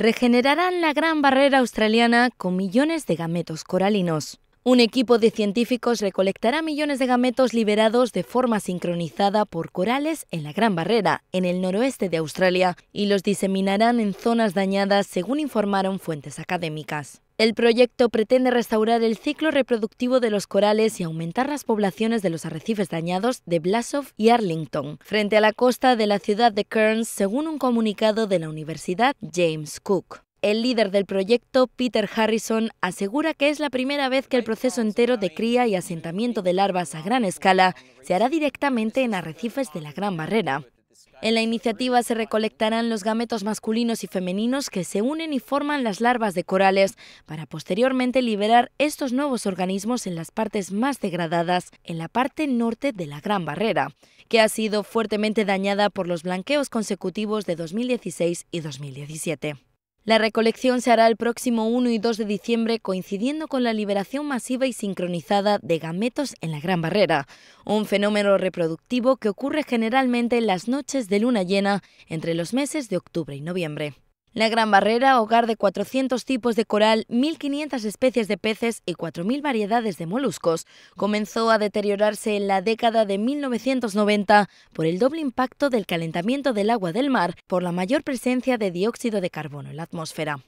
regenerarán la gran barrera australiana con millones de gametos coralinos. Un equipo de científicos recolectará millones de gametos liberados de forma sincronizada por corales en la Gran Barrera, en el noroeste de Australia, y los diseminarán en zonas dañadas, según informaron fuentes académicas. El proyecto pretende restaurar el ciclo reproductivo de los corales y aumentar las poblaciones de los arrecifes dañados de Blasov y Arlington, frente a la costa de la ciudad de Cairns, según un comunicado de la Universidad James Cook. El líder del proyecto, Peter Harrison, asegura que es la primera vez que el proceso entero de cría y asentamiento de larvas a gran escala se hará directamente en arrecifes de la Gran Barrera. En la iniciativa se recolectarán los gametos masculinos y femeninos que se unen y forman las larvas de corales para posteriormente liberar estos nuevos organismos en las partes más degradadas, en la parte norte de la Gran Barrera, que ha sido fuertemente dañada por los blanqueos consecutivos de 2016 y 2017. La recolección se hará el próximo 1 y 2 de diciembre coincidiendo con la liberación masiva y sincronizada de gametos en la Gran Barrera, un fenómeno reproductivo que ocurre generalmente en las noches de luna llena entre los meses de octubre y noviembre. La Gran Barrera, hogar de 400 tipos de coral, 1.500 especies de peces y 4.000 variedades de moluscos, comenzó a deteriorarse en la década de 1990 por el doble impacto del calentamiento del agua del mar por la mayor presencia de dióxido de carbono en la atmósfera.